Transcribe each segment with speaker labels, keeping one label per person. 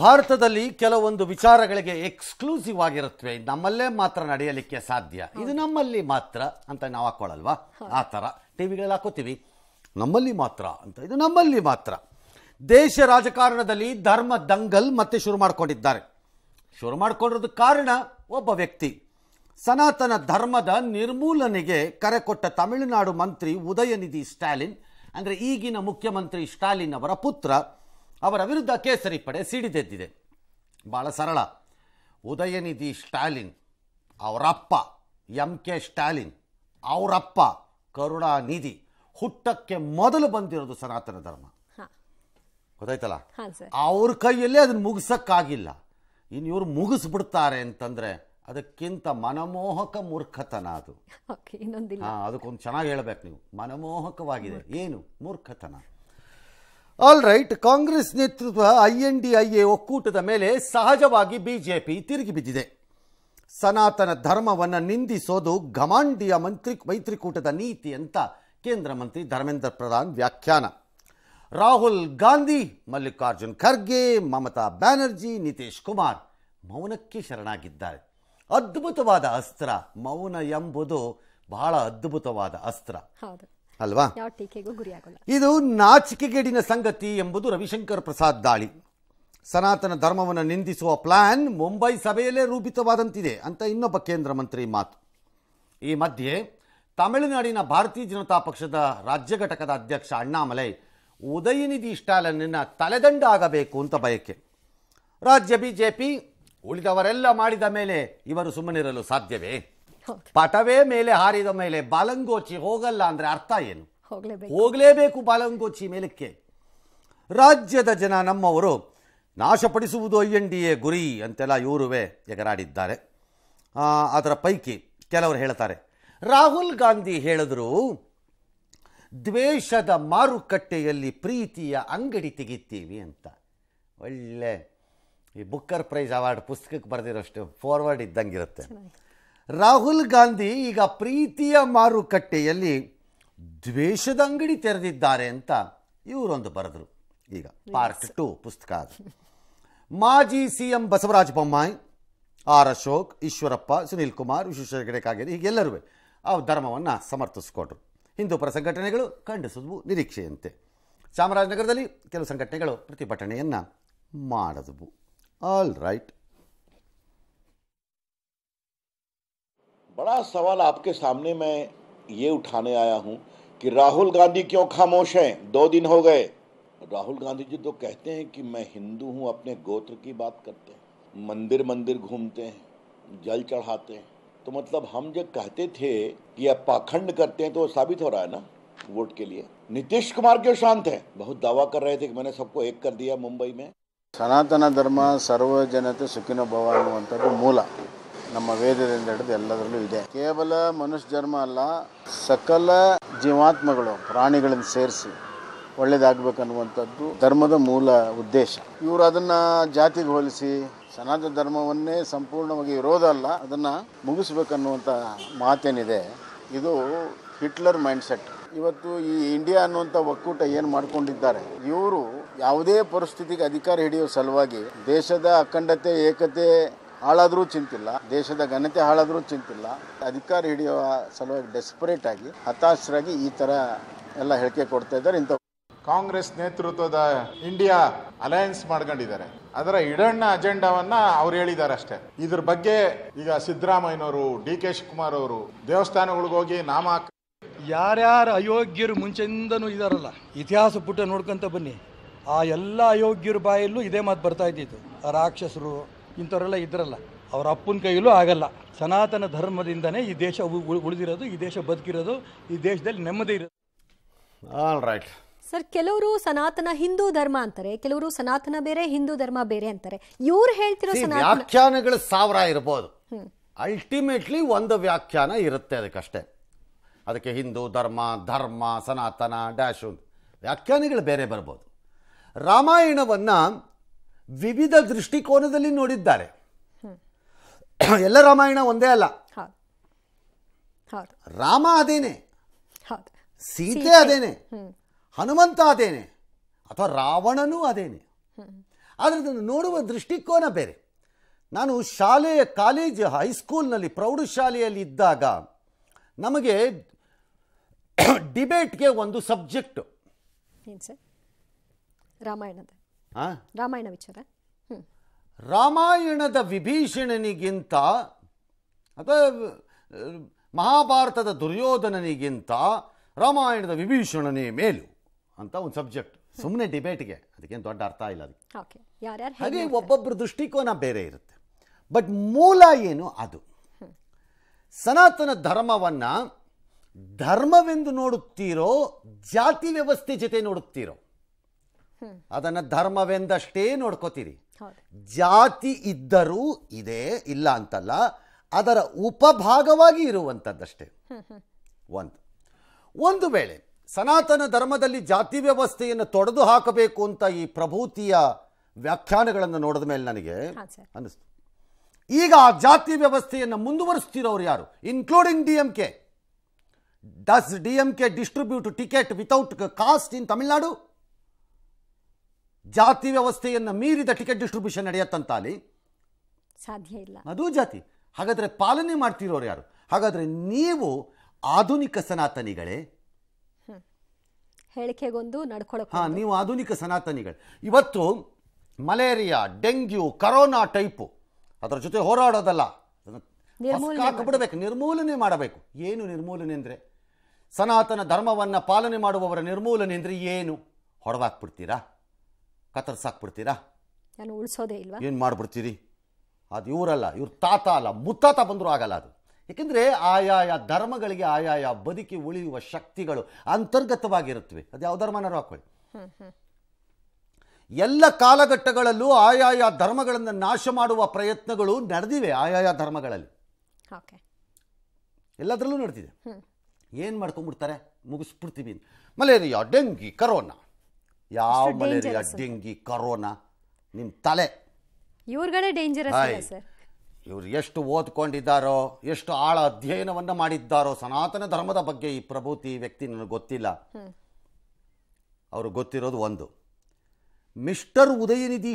Speaker 1: ಭಾರತದಲ್ಲಿ ಕೆಲವೊಂದು ವಿಚಾರಗಳಿಗೆ ಎಕ್ಸ್ಕ್ಲೂಸಿವ್ ಆಗಿರುತ್ತವೆ ನಮ್ಮಲ್ಲೇ ಮಾತ್ರ ನಡೆಯಲಿಕ್ಕೆ ಸಾಧ್ಯ ಇದು ನಮ್ಮಲ್ಲಿ ಮಾತ್ರ ಅಂತ ನಾವು ಹಾಕೊಳ್ಳಲ್ವಾ ಆ ಥರ ಟಿ ವಿಗಳಲ್ಲಿ ಹಾಕೋತೀವಿ ನಮ್ಮಲ್ಲಿ ಮಾತ್ರ ಅಂತ ಇದು ನಮ್ಮಲ್ಲಿ ಮಾತ್ರ ದೇಶ ರಾಜಕಾರಣದಲ್ಲಿ ಧರ್ಮ ದಂಗಲ್ ಮತ್ತೆ ಶುರು ಮಾಡಿಕೊಂಡಿದ್ದಾರೆ ಶುರು ಮಾಡಿಕೊಂಡಿರೋದು ಕಾರಣ ಒಬ್ಬ ವ್ಯಕ್ತಿ ಸನಾತನ ಧರ್ಮದ ನಿರ್ಮೂಲನೆಗೆ ಕರೆ ಕೊಟ್ಟ ತಮಿಳುನಾಡು ಮಂತ್ರಿ ಉದಯನಿಧಿ ಸ್ಟಾಲಿನ್ ಅಂದರೆ ಈಗಿನ ಮುಖ್ಯಮಂತ್ರಿ ಸ್ಟಾಲಿನ್ ಅವರ ಪುತ್ರ ಅವರ ವಿರುದ್ಧ ಪಡೆ ಸಿಡಿದೆದ್ದಿದೆ ಭಾಳ ಸರಳ ಉದಯನಿಧಿ ಸ್ಟಾಲಿನ್ ಅವರಪ್ಪ ಎಂ ಕೆ ಸ್ಟಾಲಿನ್ ಅವರಪ್ಪ ಕರುಣಾನಿಧಿ ಹುಟ್ಟಕ್ಕೆ ಮೊದಲು ಬಂದಿರೋದು ಸನಾತನ ಧರ್ಮ ಗೊತ್ತಾಯ್ತಲ್ಲ ಅವ್ರ ಕೈಯಲ್ಲೇ ಅದನ್ನು ಮುಗಿಸಕ್ಕಾಗಿಲ್ಲ ಇನ್ನು ಇವ್ರು ಮುಗಿಸ್ಬಿಡ್ತಾರೆ ಅಂತಂದ್ರೆ ಅದಕ್ಕಿಂತ ಮನಮೋಹಕ ಮೂರ್ಖತನ ಅದು ಅದಕ್ಕೊಂದು ಚೆನ್ನಾಗಿ ಹೇಳ್ಬೇಕು ನೀವು ಮನಮೋಹಕವಾಗಿದೆ ಏನು ಮೂರ್ಖತನ ಆಲ್ ರೈಟ್ ಕಾಂಗ್ರೆಸ್ ನೇತೃತ್ವ I N D I A ಒಕ್ಕೂಟದ ಮೇಲೆ ಸಹಜವಾಗಿ ಬಿಜೆಪಿ ತಿರುಗಿ ಬಿದ್ದಿದೆ ಸನಾತನ ಧರ್ಮವನ್ನು ನಿಂದಿಸೋದು ಘಮಾಂಡಿಯ ಮಂತ್ರಿ ಮೈತ್ರಿಕೂಟದ ನೀತಿ ಅಂತ ಕೇಂದ್ರ ಮಂತ್ರಿ ಧರ್ಮೇಂದ್ರ ಪ್ರಧಾನ್ ವ್ಯಾಖ್ಯಾನ ರಾಹುಲ್ ಗಾಂಧಿ ಮಲ್ಲಿಕಾರ್ಜುನ್ ಖರ್ಗೆ ಮಮತಾ ಬ್ಯಾನರ್ಜಿ ನಿತೀಶ್ ಕುಮಾರ್ ಮೌನಕ್ಕೆ ಶರಣಾಗಿದ್ದಾರೆ ಅದ್ಭುತವಾದ ಅಸ್ತ್ರ ಮೌನ ಎಂಬುದು ಬಹಳ ಅದ್ಭುತವಾದ ಅಸ್ತ್ರ ಅಲ್ವಾ ಇದು ನಾಚಿಕೆಗೇಡಿನ ಸಂಗತಿ ಎಂಬುದು ರವಿಶಂಕರ್ ಪ್ರಸಾದ್ ದಾಳಿ ಸನಾತನ ಧರ್ಮವನ್ನು ನಿಂದಿಸುವ ಪ್ಲಾನ್ ಮುಂಬೈ ಸಭೆಯಲ್ಲೇ ರೂಪಿತವಾದಂತಿದೆ ಅಂತ ಇನ್ನೊಬ್ಬ ಕೇಂದ್ರ ಮಂತ್ರಿ ಮಾತು ಈ ಮಧ್ಯೆ ತಮಿಳುನಾಡಿನ ಭಾರತೀಯ ಜನತಾ ಪಕ್ಷದ ರಾಜ್ಯ ಘಟಕದ ಅಧ್ಯಕ್ಷ ಅಣ್ಣಾಮಲೈ ಉದಯನಿಧಿ ಸ್ಟಾಲನ್ನ ತಲೆದಂಡ ಆಗಬೇಕು ಅಂತ ಬಯಕೆ ರಾಜ್ಯ ಬಿಜೆಪಿ ಉಳಿದವರೆಲ್ಲ ಮಾಡಿದ ಮೇಲೆ ಇವರು ಸುಮ್ಮನಿರಲು ಸಾಧ್ಯವೇ ಪಟವೇ ಮೇಲೆ ಹಾರಿದ ಮೇಲೆ ಬಾಲಂಗೋಚಿ ಹೋಗಲ್ಲ ಅಂದ್ರೆ ಅರ್ಥ ಏನು ಹೋಗಲೇಬೇಕು ಬಾಲಂಗೋಚಿ ಮೇಲಕ್ಕೆ ರಾಜ್ಯದ ಜನ ನಮ್ಮವರು ನಾಶಪಡಿಸುವುದು ಐ ಎನ್ ಡಿ ಎ ಗುರಿ ಅಂತೆಲ್ಲ ಇವರುವೆ ಎಗರಾಡಿದ್ದಾರೆ ಅದರ ಪೈಕಿ ಕೆಲವರು ಹೇಳ್ತಾರೆ ರಾಹುಲ್ ಗಾಂಧಿ ಹೇಳಿದ್ರು ದ್ವೇಷದ ಮಾರುಕಟ್ಟೆಯಲ್ಲಿ ಪ್ರೀತಿಯ ಅಂಗಡಿ ತೆಗಿತೀವಿ ಅಂತ ಒಳ್ಳೆ ಈ ಬುಕ್ಕರ್ ಪ್ರೈಸ್ ಅವಾರ್ಡ್ ಪುಸ್ತಕಕ್ಕೆ ಬರೆದಿರೋಷ್ಟು ಫಾರ್ವರ್ಡ್ ಇದ್ದಂಗಿರುತ್ತೆ ರಾಹುಲ್ ಗಾಂಧಿ ಈಗ ಪ್ರೀತಿಯ ಮಾರುಕಟ್ಟೆಯಲ್ಲಿ ದ್ವೇಷದ ಅಂಗಡಿ ತೆರೆದಿದ್ದಾರೆ ಅಂತ ಇವರೊಂದು ಬರೆದರು ಈಗ ಪಾರ್ಟ್ ಟು ಪುಸ್ತಕ ಅದು ಮಾಜಿ C M Basavaraj Bommai R Ashok Eshwarappa Sunil Kumar Vishweshwar Hegde Kageri ಹೀಗೆಲ್ಲರೂ ಆ ಧರ್ಮವನ್ನು ಸಮರ್ಥಿಸ್ಕೊಟ್ರು ಹಿಂದೂ ಪರ ಸಂಘಟನೆಗಳು ಖಂಡಿಸಿದ್ವು ನಿರೀಕ್ಷೆಯಂತೆ ಚಾಮರಾಜನಗರದಲ್ಲಿ ಕೆಲವು ಸಂಘಟನೆಗಳು ಪ್ರತಿಭಟನೆಯನ್ನು ಮಾಡಿದ್ವು ಆಲ್ ರೈಟ್
Speaker 2: बड़ा सवाल आपके सामने मैं ये उठाने आया हूँ कि राहुल गांधी क्यों खामोश हैं दो दिन हो गए राहुल गांधी जी तो कहते हैं कि मैं हिंदू हूँ अपने गोत्र की बात करते हैं मंदिर मंदिर घूमते हैं जल चढ़ाते हैं तो मतलब हम जब कहते थे कि अब पाखंड करते हैं तो साबित हो रहा है ना वोट के लिए नीतीश कुमार क्यों शांत है बहुत दावा कर रहे थे कि मैंने सबको एक कर दिया मुंबई में सनातन धर्म सर्व जनता सुखिनो भवान ಅನ್ನುವಂಥದ್ದು ನಮ್ಮ ವೇದದಿಂದ ಹಿಡಿದು ಎಲ್ಲದರಲ್ಲೂ ಇದೆ ಕೇವಲ ಮನುಷ್ಯ ಜನ್ಮ ಅಲ್ಲ ಸಕಲ ಜೀವಾತ್ಮಗಳು ಪ್ರಾಣಿಗಳನ್ನು ಸೇರಿಸಿ ಒಳ್ಳೇದಾಗಬೇಕನ್ನುವಂಥದ್ದು ಧರ್ಮದ ಮೂಲ ಉದ್ದೇಶ ಇವರು ಅದನ್ನು ಜಾತಿಗೆ ಹೋಲಿಸಿ ಸನಾತನ ಧರ್ಮವನ್ನೇ ಸಂಪೂರ್ಣವಾಗಿ ಇರೋದಲ್ಲ ಅಲ್ಲ ಅದನ್ನು ಮುಗಿಸ್ಬೇಕನ್ನುವಂಥ ಮಾತೇನಿದೆ ಇದು ಹಿಟ್ಲರ್ ಮೈಂಡ್ಸೆಟ್ ಇವತ್ತು ಈ ಇಂಡಿಯಾ ಅನ್ನುವಂಥ ಒಕ್ಕೂಟ ಏನು ಮಾಡಿಕೊಂಡಿದ್ದಾರೆ ಇವರು ಯಾವುದೇ ಪರಿಸ್ಥಿತಿಗೆ ಅಧಿಕಾರ ಹಿಡಿಯೋ ಸಲುವಾಗಿ ದೇಶದ ಅಖಂಡತೆ ಏಕತೆ ಹಾಳಾದ್ರೂ ಚಿಂತಿಲ್ಲ ದೇಶದ ಘನತೆ ಹಾಳಾದ್ರೂ ಚಿಂತಿಲ್ಲ ಅಧಿಕಾರ ಹಿಡಿಯುವ ಸಲುವಾಗಿ ಡೆಸ್ಪರೇಟ್ ಆಗಿ ಹತಾಶರಾಗಿ ಈ ತರ ಎಲ್ಲ ಹೇಳಿಕೆ ಕೊಡ್ತಾ ಇದ್ದಾರೆ ಇಂಥ ಕಾಂಗ್ರೆಸ್ ನೇತೃತ್ವದ ಇಂಡಿಯಾ ಅಲಯನ್ಸ್ ಮಾಡ್ಕೊಂಡಿದ್ದಾರೆ ಅದರ ಇಡಣ್ಣ ಅಜೆಂಡಾವನ್ನ ಅವ್ರು ಹೇಳಿದ್ದಾರೆ ಅಷ್ಟೇ ಇದ್ರ ಬಗ್ಗೆ ಈಗ ಸಿದ್ದರಾಮಯ್ಯನವರು ಡಿ ಕೆ ಶಿವಕುಮಾರ್ ಅವರು ದೇವಸ್ಥಾನಗಳಿಗೆ ಹೋಗಿ ನಾಮ ಯಾರ್ಯಾರು ಅಯೋಗ್ಯರು ಮುಂಚೆಯಿಂದನೂ ಇದಾರಲ್ಲ ಇತಿಹಾಸ ಪುಟ ನೋಡ್ಕೊಂತ ಬನ್ನಿ ಆ ಎಲ್ಲ ಅಯೋಗ್ಯರ ಬಾಯಲ್ಲೂ ಇದೇ ಮಾತು ಬರ್ತಾ ಇದ್ದಿತ್ತು ರಾಕ್ಷಸರು ಇಂಥವರೆಲ್ಲ ಇದ್ರಲ್ಲ ಅವರ ಅಪ್ಪನ ಕೈಯಲ್ಲೂ ಆಗಲ್ಲ ಸನಾತನ ಧರ್ಮದಿಂದನೇ ಈ ದೇಶ ಉಳಿದಿರೋದು ಈ ದೇಶ ಬದುಕಿರೋದು ಈ ದೇಶದಲ್ಲಿ ನೆಮ್ಮದಿ ಇರೋದು ರೈಟ್
Speaker 3: ಸರ್ ಕೆಲವರು ಸನಾತನ ಹಿಂದೂ ಧರ್ಮ ಅಂತಾರೆ ಕೆಲವರು ಸನಾತನ ಬೇರೆ ಹಿಂದೂ ಧರ್ಮ ಬೇರೆ ಅಂತಾರೆ ಇವ್ರು ಹೇಳ್ತಿರೋ
Speaker 1: ವ್ಯಾಖ್ಯಾನಗಳು ಸಾವಿರ ಇರ್ಬೋದು ಅಲ್ಟಿಮೇಟ್ಲಿ ಒಂದು ವ್ಯಾಖ್ಯಾನ ಇರುತ್ತೆ ಅದಕ್ಕಷ್ಟೇ ಅದಕ್ಕೆ ಹಿಂದೂ ಧರ್ಮ ಧರ್ಮ ಸನಾತನ ಡ್ಯಾಶ್ ವ್ಯಾಖ್ಯಾನಗಳು ಬೇರೆ ಬರ್ಬೋದು ರಾಮಾಯಣವನ್ನು ವಿವಿಧ ದೃಷ್ಟಿಕೋನದಲ್ಲಿ ನೋಡಿದ್ದಾರೆ ಎಲ್ಲ ರಾಮಾಯಣ ಒಂದೇ ಅಲ್ಲ ರಾಮ ಅದೇನೆ ಸೀತೆ ಅದೇನೆ ಹನುಮಂತ ಅದೇನೆ ಅಥವಾ ರಾವಣನೂ ಅದೇನೆ ಆದರೆ ನೋಡುವ ದೃಷ್ಟಿಕೋನ ಬೇರೆ ನಾನು ಶಾಲೆಯ ಕಾಲೇಜ್ ಹೈಸ್ಕೂಲ್ನಲ್ಲಿ ಪ್ರೌಢಶಾಲೆಯಲ್ಲಿ ಇದ್ದಾಗ ನಮಗೆ ಡಿಬೇಟ್ಗೆ ಒಂದು ಸಬ್ಜೆಕ್ಟ್
Speaker 3: ರಾಮಾಯಣದ ರಾಮಾಯಣ ವಿಚಾರ
Speaker 1: ರಾಮಾಯಣದ ವಿಭೀಷಣನಿಗಿಂತ ಅಥವಾ ಮಹಾಭಾರತದ ದುರ್ಯೋಧನನಿಗಿಂತ ರಾಮಾಯಣದ ವಿಭೀಷಣನೇ ಮೇಲು ಅಂತ ಒಂದು ಸಬ್ಜೆಕ್ಟ್ ಸುಮ್ಮನೆ ಡಿಬೇಟ್ಗೆ ಅದಕ್ಕೇನು ದೊಡ್ಡ ಅರ್ಥ ಇಲ್ಲ
Speaker 3: ಅದಕ್ಕೆ ಹಾಗೆ
Speaker 1: ಒಬ್ಬೊಬ್ಬರ ದೃಷ್ಟಿಕೋನ ಬೇರೆ ಇರುತ್ತೆ ಬಟ್ ಮೂಲ ಏನು ಅದು ಸನಾತನ ಧರ್ಮವನ್ನು ಧರ್ಮವೆಂದು ನೋಡುತ್ತೀರೋ ಜಾತಿ ವ್ಯವಸ್ಥೆ ಜೊತೆ ನೋಡುತ್ತೀರೋ ಅದನ್ನ ಧರ್ಮವೆಂದಷ್ಟೇ ನೋಡ್ಕೋತೀರಿ ಜಾತಿ ಇದ್ದರೂ ಇದೆ ಇಲ್ಲ ಅಂತಲ್ಲ ಅದರ ಉಪಭಾಗವಾಗಿ ಇರುವಂಥದ್ದಷ್ಟೇ ಒಂದು ಒಂದು ವೇಳೆ ಸನಾತನ ಧರ್ಮದಲ್ಲಿ ಜಾತಿ ವ್ಯವಸ್ಥೆಯನ್ನು ತೊಡೆದು ಹಾಕಬೇಕು ಅಂತ ಈ ಪ್ರಭೂತಿಯ ವ್ಯಾಖ್ಯಾನಗಳನ್ನು ನೋಡಿದ ಮೇಲೆ ನನಗೆ ಅನಿಸ್ತು ಈಗ ಆ ಜಾತಿ ವ್ಯವಸ್ಥೆಯನ್ನು ಮುಂದುವರಿಸ್ತಿರೋರು ಯಾರು including D M K does D M K distribute ticket without caste in Tamil Nadu ಜಾತಿ ವ್ಯವಸ್ಥೆಯನ್ನು ಮೀರಿದ ಟಿಕೆಟ್ ಡಿಸ್ಟ್ರಿಬ್ಯೂಷನ್ ಅಲ್ಲಿ ಸಾಧ್ಯ ಇಲ್ಲ ಅದು ಜಾತಿ ಹಾಗಾದರೆ ಪಾಲನೆ ಮಾಡ್ತಿರೋರು ಯಾರು ಹಾಗಾದರೆ ನೀವು ಆಧುನಿಕ ಸನಾತನಿಗಳೇ
Speaker 3: ಹೇಳಿಕೆಗೊಂದು ನಡ್ಕೊಳ ಹಾ
Speaker 1: ನೀವು ಆಧುನಿಕ ಸನಾತನಿಗಳು ಇವತ್ತು ಮಲೇರಿಯಾ ಡೆಂಗ್ಯೂ ಕರೋನಾ ಟೈಪು ಅದರ ಜೊತೆ ಹೋರಾಡೋದಲ್ಲ ಹಾಕಿಬಿಡಬೇಕು ನಿರ್ಮೂಲನೆ ಮಾಡಬೇಕು ಏನು ನಿರ್ಮೂಲನೆ ಅಂದರೆ ಸನಾತನ ಧರ್ಮವನ್ನು ಪಾಲನೆ ಮಾಡುವವರ ನಿರ್ಮೂಲನೆ ಅಂದರೆ ಏನು ಹೊಡೆದಾಕ್ಬಿಡ್ತೀರಾ ಕತ್ತರಿಸಾಕ್ಬಿಡ್ತೀರಾ ನಾನು ಉಳಿಸೋದೇ ಇಲ್ವಾ ಏನು ಮಾಡಿಬಿಡ್ತೀರಿ ಅದು ಇವರಲ್ಲ ಇವ್ರ ತಾತ ಅಲ್ಲ ಮುತ್ತಾತ ಬಂದರೂ ಆಗಲ್ಲ ಅದು ಏಕೆಂದರೆ ಆಯಾಯ ಧರ್ಮಗಳಿಗೆ ಆಯಾಯ ಬದುಕಿ ಉಳಿಯುವ ಶಕ್ತಿಗಳು ಅಂತರ್ಗತವಾಗಿರುತ್ತವೆ ಅದು ಯಾವ ಧರ್ಮನಾರು ಹಾಕೊಳ್ಳಿ ಎಲ್ಲ ಕಾಲಘಟ್ಟಗಳಲ್ಲೂ ಆಯಾಯ ಧರ್ಮಗಳನ್ನು ನಾಶ ಮಾಡುವ ಪ್ರಯತ್ನಗಳು ನಡೆದಿವೆ ಆಯಾಯ ಧರ್ಮಗಳಲ್ಲಿ ಎಲ್ಲದರಲ್ಲೂ ನಡೆದಿದೆ ಏನು ಮಾಡ್ಕೊಂಡ್ಬಿಡ್ತಾರೆ ಮುಗಿಸ್ಬಿಡ್ತೀವಿ ಮಲೇರಿಯಾ ಡೆಂಗಿ ಕರೋನಾ ಯಾವ ಮಲೇರಿಯಾ ಡೆಂಗಿ ಕರೋನಾ ನಿಮ್ಮ ತಲೆ
Speaker 3: ಇವ್ರಗಳೇ ಡೇಂಜರಸ್
Speaker 1: ಇವ್ರು ಎಷ್ಟು ಓದ್ಕೊಂಡಿದ್ದಾರೋ ಎಷ್ಟು ಆಳ ಅಧ್ಯಯನವನ್ನು ಮಾಡಿದ್ದಾರೋ ಸನಾತನ ಧರ್ಮದ ಬಗ್ಗೆ ಈ ಪ್ರಭೂತಿ ವ್ಯಕ್ತಿ ನನಗೆ ಗೊತ್ತಿಲ್ಲ ಅವರು ಗೊತ್ತಿರೋದು ಒಂದು ಮಿಸ್ಟರ್ ಉದಯನಿಧಿ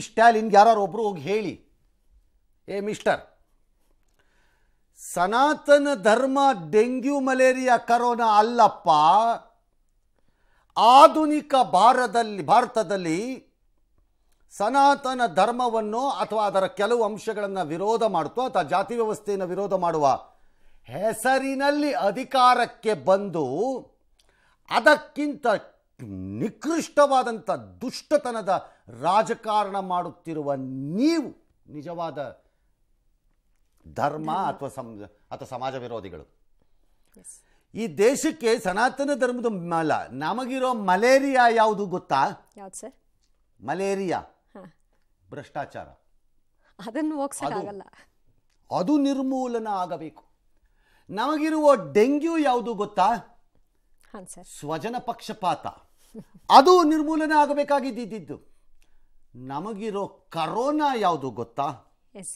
Speaker 1: ಯಾರು ಒಬ್ಬರು ಹೋಗಿ ಹೇಳಿ ಏ ಮಿಸ್ಟರ್ ಸನಾತನ ಧರ್ಮ ಡೆಂಗ್ಯೂ ಮಲೇರಿಯಾ ಕರೋನಾ ಅಲ್ಲಪ್ಪ ಆಧುನಿಕ ಭಾರದಲ್ಲಿ ಭಾರತದಲ್ಲಿ ಸನಾತನ ಧರ್ಮವನ್ನು ಅಥವಾ ಅದರ ಕೆಲವು ಅಂಶಗಳನ್ನು ವಿರೋಧ ಮಾಡುತ್ತೋ ಅಥವಾ ಜಾತಿ ವ್ಯವಸ್ಥೆಯನ್ನು ವಿರೋಧ ಮಾಡುವ ಹೆಸರಿನಲ್ಲಿ ಅಧಿಕಾರಕ್ಕೆ ಬಂದು ಅದಕ್ಕಿಂತ ನಿಕೃಷ್ಟವಾದಂಥ ದುಷ್ಟತನದ ರಾಜಕಾರಣ ಮಾಡುತ್ತಿರುವ ನೀವು ನಿಜವಾದ ಧರ್ಮ ಅಥವಾ ಸಮ ಅಥವಾ ಸಮಾಜ ವಿರೋಧಿಗಳು ಈ ದೇಶಕ್ಕೆ ಸನಾತನ ಧರ್ಮದ ಮಲ ನಮಗಿರೋ ಮಲೇರಿಯಾ ಯಾವುದು ಗೊತ್ತಾ ಮಲೇರಿಯಾ ಭ್ರಷ್ಟಾಚಾರ
Speaker 3: ಅದನ್ನು
Speaker 1: ಅದು ನಿರ್ಮೂಲನ ಆಗಬೇಕು ನಮಗಿರುವ ಡೆಂಗ್ಯೂ ಯಾವುದು ಗೊತ್ತಾ ಸ್ವಜನ ಪಕ್ಷಪಾತ ಅದು ನಿರ್ಮೂಲನೆ ಆಗಬೇಕಾಗಿದ್ದಿದ್ದು ನಮಗಿರೋ ಕರೋನಾ ಯಾವುದು ಗೊತ್ತಾ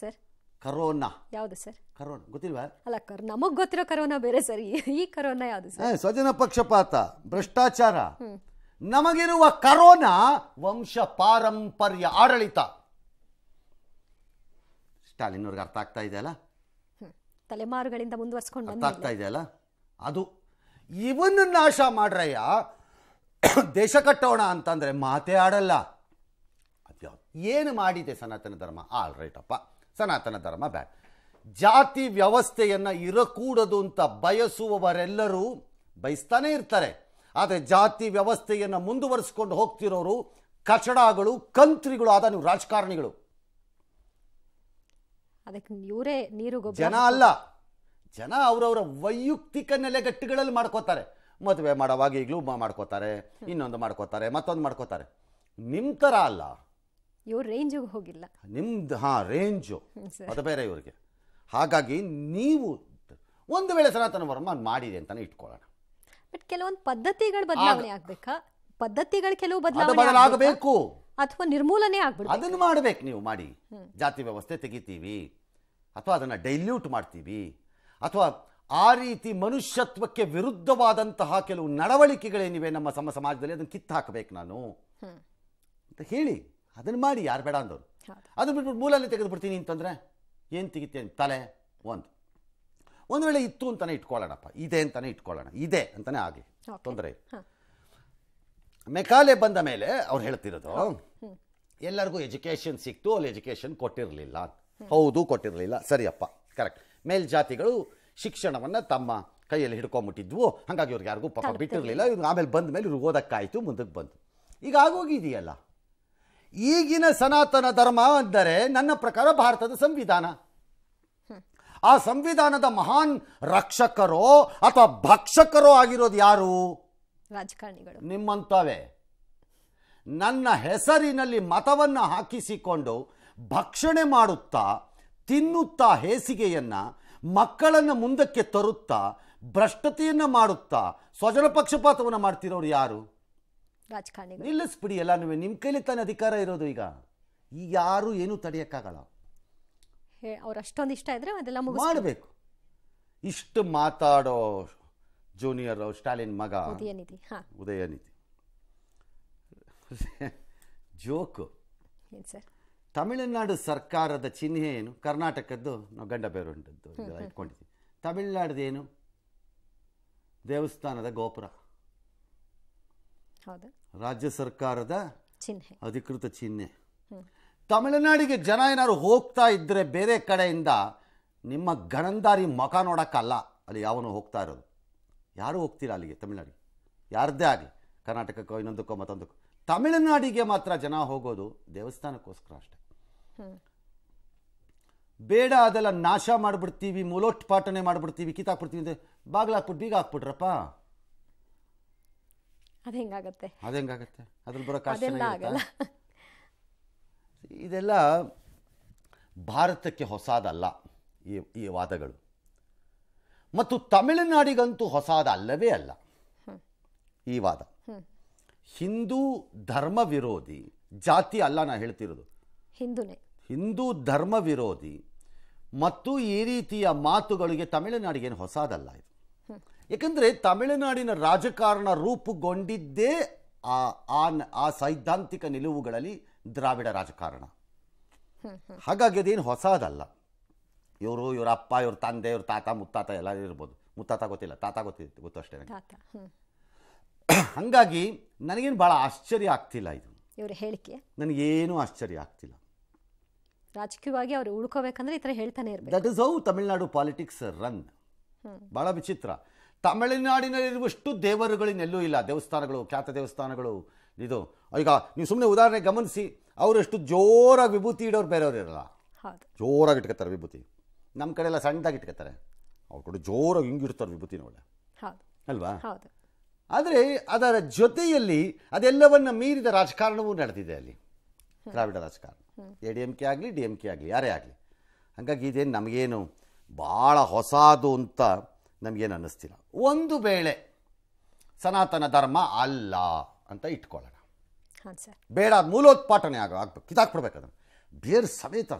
Speaker 1: ಸರ್ ಕರೋನಾ ಯಾವುದು ಸರ್ ಕರೋನಾ ಗೊತ್ತಿಲ್ವಾ
Speaker 3: ಅಲ್ಲ ಕರ್ ನಮಗ್ ಗೊತ್ತಿರೋ ಕರೋನಾ ಬೇರೆ ಸರ್ ಈ ಕರೋನಾ ಯಾವ್ದು ಸರ್
Speaker 1: ಸ್ವಜನ ಪಕ್ಷಪಾತ ಭ್ರಷ್ಟಾಚಾರ ನಮಗಿರುವ ಕರೋನಾ ವಂಶ ಪಾರಂಪರ್ಯ ಆಡಳಿತ ಸ್ಟಾಲಿನ್ ಅವ್ರಿಗೆ ಅರ್ಥ ಆಗ್ತಾ ಇದೆ ಅಲ್ಲ
Speaker 3: ತಲೆಮಾರುಗಳಿಂದ ಮುಂದುವರ್ಸ್ಕೊಂಡು ಅರ್ಥ ಆಗ್ತಾ
Speaker 1: ಇದೆ ಅಲ್ಲ ಅದು ಇವನ್ನ ನಾಶ ಮಾಡ್ರಯ್ಯ ದೇಶ ಕಟ್ಟೋಣ ಅಂತಂದ್ರೆ ಮಾತೇ ಆಡಲ್ಲ ಅದು ಏನು ಮಾಡಿದೆ ಸನಾತನ ಧರ್ಮ ಆಲ್ ರೈಟಪ್ಪ ಸನಾತನ ಧರ್ಮ ಬ್ಯಾನ್ ಜಾತಿ ವ್ಯವಸ್ಥೆಯನ್ನು ಇರಕೂಡದು ಅಂತ ಬಯಸುವವರೆಲ್ಲರೂ ಬಯಸ್ತಾನೆ ಇರ್ತಾರೆ ಆದರೆ ಜಾತಿ ವ್ಯವಸ್ಥೆಯನ್ನು ಮುಂದುವರಿಸ್ಕೊಂಡು ಹೋಗ್ತಿರೋರು ಕಚಡಗಳು ಕಂತ್ರಿಗಳು ಆದ ನೀವು ರಾಜಕಾರಣಿಗಳು
Speaker 3: ಇವರೇ ನೀರು ಜನ ಅಲ್ಲ
Speaker 1: ಜನ ಅವರವರ ವೈಯಕ್ತಿಕ ನೆಲೆಗಟ್ಟುಗಳಲ್ಲಿ ಮಾಡ್ಕೋತಾರೆ ಮದುವೆ ಮಾಡೋವಾಗ ಈಗಲೂ ಮಾಡ್ಕೋತಾರೆ ಇನ್ನೊಂದು ಮಾಡ್ಕೋತಾರೆ ಮತ್ತೊಂದು ಮಾಡ್ಕೋತಾರೆ ನಿಮ್ಮ ಥರ ಅಲ್ಲ
Speaker 3: ಇವ್ರ ರೇಂಜಿಗೆ ಹೋಗಿಲ್ಲ
Speaker 1: ನಿಮ್ದು ಹಾಂ ರೇಂಜು ಅದು ಬೇರೆ ಇವರಿಗೆ ಹಾಗಾಗಿ ನೀವು ಒಂದು ವೇಳೆ ಸನಾತನ ವರ್ಮ ಮಾಡಿದೆ ಅಂತಾನೆ ಇಟ್ಕೊಳ್ಳೋಣ
Speaker 3: ಬಟ್ ಕೆಲವೊಂದು ಪದ್ಧತಿಗಳು ಬದಲಾವಣೆ ಆಗ್ಬೇಕಾ ಪದ್ಧತಿಗಳು ಕೆಲವು ಬದಲಾವಣೆ ಆಗಬೇಕು ಅಥವಾ ನಿರ್ಮೂಲನೆ ಆಗ್ಬೇಕು ಅದನ್ನು
Speaker 1: ಮಾಡಬೇಕು ನೀವು ಮಾಡಿ ಜಾತಿ ವ್ಯವಸ್ಥೆ ತೆಗಿತೀವಿ ಅಥವಾ ಅದನ್ನು ಡೈಲ್ಯೂಟ್ ಮಾಡ್ತೀವಿ ಅಥವಾ ಆ ರೀತಿ ಮನುಷ್ಯತ್ವಕ್ಕೆ ವಿರುದ್ಧವಾದಂತಹ ಕೆಲವು ನಡವಳಿಕೆಗಳೇನಿವೆ ನಮ್ಮ ಸಮ ಸಮಾಜದಲ್ಲಿ ಅದನ್ನು ಕಿತ್ತು ಹಾಕಬೇಕು ನಾನು ಅಂತ ಹೇಳಿ ಅದನ್ನು ಮಾಡಿ ಯಾರು ಬೇಡ ಅಂದವರು ಅದು ಬಿಟ್ಬಿಟ್ಟು ಮೂಲಲ್ಲಿ ಬಿಡ್ತೀನಿ ಅಂತಂದರೆ ಏನು ತೆಗಿತೇನೆ ತಲೆ ಒಂದು ಒಂದು ವೇಳೆ ಇತ್ತು ಅಂತಲೇ ಇಟ್ಕೊಳ್ಳೋಣಪ್ಪ ಇದೆ ಅಂತಲೇ ಇಟ್ಕೊಳ್ಳೋಣ ಇದೆ ಅಂತಲೇ ಆಗಲಿ ತೊಂದರೆ ಮೆಕಾಲೆ ಬಂದ ಮೇಲೆ ಅವ್ರು ಹೇಳ್ತಿರೋದು ಎಲ್ಲರಿಗೂ ಎಜುಕೇಷನ್ ಸಿಕ್ತು ಅಲ್ಲಿ ಎಜುಕೇಷನ್ ಕೊಟ್ಟಿರಲಿಲ್ಲ ಹೌದು ಕೊಟ್ಟಿರಲಿಲ್ಲ ಸರಿಯಪ್ಪ ಕರೆಕ್ಟ್ ಮೇಲ್ಜಾತಿಗಳು ಶಿಕ್ಷಣವನ್ನು ತಮ್ಮ ಕೈಯಲ್ಲಿ ಹಿಡ್ಕೊಂಬಿಟ್ಟಿದ್ವು ಹಾಗಾಗಿ ಇವ್ರಿಗೆ ಯಾರಿಗೂ ಪಾಪ ಬಿಟ್ಟಿರಲಿಲ್ಲ ಇವ್ರು ಆಮೇಲೆ ಬಂದ ಮೇಲೆ ಇವ್ರಿಗೆ ಓದೋಕ್ಕಾಯಿತು ಮುಂದಕ್ಕೆ ಬಂತು ಈಗ ಆಗೋಗಿದೆಯಲ್ಲ ಈಗಿನ ಸನಾತನ ಧರ್ಮ ಅಂದರೆ ನನ್ನ ಪ್ರಕಾರ ಭಾರತದ ಸಂವಿಧಾನ ಆ ಸಂವಿಧಾನದ ಮಹಾನ್ ರಕ್ಷಕರೋ ಅಥವಾ ಭಕ್ಷಕರೋ ಆಗಿರೋದು ಯಾರು
Speaker 3: ರಾಜಕಾರಣಿಗಳು
Speaker 1: ನಿಮ್ಮಂತವೇ ನನ್ನ ಹೆಸರಿನಲ್ಲಿ ಮತವನ್ನು ಹಾಕಿಸಿಕೊಂಡು ಭಕ್ಷಣೆ ಮಾಡುತ್ತಾ ತಿನ್ನುತ್ತಾ ಹೇಸಿಗೆಯನ್ನು ಮಕ್ಕಳನ್ನು ಮುಂದಕ್ಕೆ ತರುತ್ತಾ ಭ್ರಷ್ಟತೆಯನ್ನು ಮಾಡುತ್ತಾ ಸ್ವಜನ ಪಕ್ಷಪಾತವನ್ನು ಮಾಡ್ತಿರೋರು ಯಾರು ರಾಜಕಾರಣಿ ನಿಲ್ಲಿಸ್ಬಿಡಿ ಎಲ್ಲ ನೀವು ನಿಮ್ಮ ಕೈಲಿ ತಾನೇ ಅಧಿಕಾರ ಇರೋದು ಈಗ ಈ ಯಾರು ಏನೂ ತಡೆಯೋಕ್ಕಾಗಲ್ಲ
Speaker 3: ಅವ್ರು ಅಷ್ಟೊಂದು ಇಷ್ಟ ಇದ್ರೆ ಅದೆಲ್ಲ ಮಾಡಬೇಕು
Speaker 1: ಇಷ್ಟು ಮಾತಾಡೋ ಜೂನಿಯರ್ ಸ್ಟಾಲಿನ್ ಮಗ ಉದಯನಿಧಿ ಉದಯನಿಧಿ ಜೋಕು ಸರ್ ತಮಿಳುನಾಡು ಸರ್ಕಾರದ ಚಿಹ್ನೆ ಏನು ಕರ್ನಾಟಕದ್ದು ನಾವು ಗಂಡ ಬೇರೆ ಇದೆಲ್ಲ ಇಟ್ಕೊಂಡಿದ್ದೀವಿ ತಮಿಳುನಾಡದೇನು ದೇವಸ್ಥಾನದ ಗೋಪುರ ರಾಜ್ಯ ಸರ್ಕಾರದ ಚಿಹ್ನೆ ಅಧಿಕೃತ ಚಿಹ್ನೆ ತಮಿಳುನಾಡಿಗೆ ಜನ ಏನಾದ್ರು ಹೋಗ್ತಾ ಇದ್ದರೆ ಬೇರೆ ಕಡೆಯಿಂದ ನಿಮ್ಮ ಗಣಂದಾರಿ ಮಖ ನೋಡೋಕ್ಕಲ್ಲ ಅಲ್ಲಿ ಯಾವನು ಹೋಗ್ತಾ ಇರೋದು ಯಾರು ಹೋಗ್ತೀರಾ ಅಲ್ಲಿಗೆ ತಮಿಳ್ನಾಡಿಗೆ ಯಾರದ್ದೇ ಆಗಲಿ ಕರ್ನಾಟಕಕ್ಕೋ ಇನ್ನೊಂದಕ್ಕೋ ಮತ್ತೊಂದಕ್ಕೋ ತಮಿಳುನಾಡಿಗೆ ಮಾತ್ರ ಜನ ಹೋಗೋದು ದೇವಸ್ಥಾನಕ್ಕೋಸ್ಕರ ಅಷ್ಟೆ ಬೇಡ ಅದೆಲ್ಲ ನಾಶ ಮಾಡಿಬಿಡ್ತೀವಿ ಮೂಲೋಟ್ಪಾಟನೆ ಮಾಡಿಬಿಡ್ತೀವಿ ಕಿತ್ತಾಕ್ಬಿಡ್ತೀವಿ ಅಂದರೆ ಹಾಕ್ಬಿಟ್ಟು ಬೀಗ ಹಾಕ್ಬಿಟ್ರಪ್ಪ
Speaker 3: ಅದು ಹೆಂಗಾಗತ್ತೆ
Speaker 1: ಅದು ಹೆಂಗಾಗತ್ತೆ ಅದ್ರಲ್ಲಿ ಬರೋ ಕಷ್ಟ ಇದೆಲ್ಲ ಭಾರತಕ್ಕೆ ಹೊಸದಲ್ಲ ಈ ಈ ವಾದಗಳು ಮತ್ತು ತಮಿಳುನಾಡಿಗಂತೂ ಅಲ್ಲವೇ ಅಲ್ಲ ಈ ವಾದ ಹಿಂದೂ ಧರ್ಮ ವಿರೋಧಿ ಜಾತಿ ಅಲ್ಲ ನಾ ಹೇಳ್ತಿರೋದು ಹಿಂದೂನೇ ಹಿಂದೂ ಧರ್ಮ ವಿರೋಧಿ ಮತ್ತು ಈ ರೀತಿಯ ಮಾತುಗಳಿಗೆ ತಮಿಳುನಾಡಿಗೇನು ಹೊಸದಲ್ಲ ಇದು ಯಾಕಂದರೆ ತಮಿಳುನಾಡಿನ ರಾಜಕಾರಣ ರೂಪುಗೊಂಡಿದ್ದೇ ಆ ಆ ಸೈದ್ಧಾಂತಿಕ ನಿಲುವುಗಳಲ್ಲಿ ದ್ರಾವಿಡ ರಾಜಕಾರಣ ಹಾಗಾಗಿ ಅದೇನು ಹೊಸದಲ್ಲ ಇವರು ಇವರ ಅಪ್ಪ ಇವ್ರ ತಂದೆ ಇವ್ರ ತಾತ ಮುತ್ತಾತ ಎಲ್ಲ ಇರ್ಬೋದು ಮುತ್ತಾತ ಗೊತ್ತಿಲ್ಲ ತಾತ ಗೊತ್ತಿತ್ತು ಗೊತ್ತು ಅಷ್ಟೇ ಹಾಗಾಗಿ ನನಗೇನು ಭಾಳ ಆಶ್ಚರ್ಯ ಆಗ್ತಿಲ್ಲ ಇದು ಇವರ ಹೇಳಿಕೆ ನನಗೇನು ಆಶ್ಚರ್ಯ ಆಗ್ತಿಲ್ಲ
Speaker 3: ರಾಜಕೀಯವಾಗಿ ಅವರು ಉಳ್ಕೋಬೇಕಂದ್ರೆ ಈ ಥರ ಹೇಳ್ತಾನೆ ಇರ್ಬೇಕು that
Speaker 1: is how Tamil Nadu politics run ಬಹಳ ವಿಚಿತ್ರ ತಮಿಳುನಾಡಿನಲ್ಲಿರುವಷ್ಟು ದೇವರುಗಳಿನೆಲ್ಲೂ ಇಲ್ಲ ದೇವಸ್ಥಾನಗಳು ಖ್ಯಾತ ದೇವಸ್ಥಾನಗಳು ಇದು ಈಗ ನೀವು ಸುಮ್ಮನೆ ಉದಾಹರಣೆ ಗಮನಿಸಿ ಅವರಷ್ಟು ಜೋರಾಗಿ ವಿಭೂತಿ ಇಡೋರು ಬೇರೆಯವ್ರು ಇರಲ್ಲ ಜೋರಾಗಿ ಇಟ್ಕೋತಾರೆ ವಿಭೂತಿ ನಮ್ಮ ಕಡೆ ಎಲ್ಲ ಸಣ್ಣದಾಗಿ ಇಟ್ಕೋತಾರೆ ಅವ್ರ ಕೂಡ ಜೋರಾಗಿ ಹಿಂಗಿಡ್ತಾರೆ ವಿಭೂತಿ ನೋಡಿ ಅಲ್ವಾ ಆದರೆ ಅದರ ಜೊತೆಯಲ್ಲಿ ಅದೆಲ್ಲವನ್ನ ಮೀರಿದ ರಾಜಕಾರಣವೂ ನಡೆದಿದೆ ಅಲ್ಲಿ ದ್ರಾವಿಡ ರಾಜಕಾರಣ ಎ ಡಿ ಎಂ ಕೆ ಆಗಲಿ ಡಿ ಎಂ ಕೆ ಆಗಲಿ ಯಾರೇ ಆಗಲಿ ಹಾಗಾಗಿ ಇದೇನು ನಮಗೇನು ಭಾಳ ಹೊಸದು ಅಂತ ನಮಗೇನು ಅನ್ನಿಸ್ತಿಲ್ಲ ಒಂದು ವೇಳೆ ಸನಾತನ ಧರ್ಮ ಅಲ್ಲ ಅಂತ ಇಟ್ಕೊಳ್ಳೋಣ ಬೇಡ ಮೂಲೋತ್ಪಾಟನೆ ಆಗ ಆಗ್ಬೇಕು ಕಿತ್ತಾಕ್ಬಿಡ್ಬೇಕು ಅದನ್ನು ಬೇರೆ ಸಮೇತ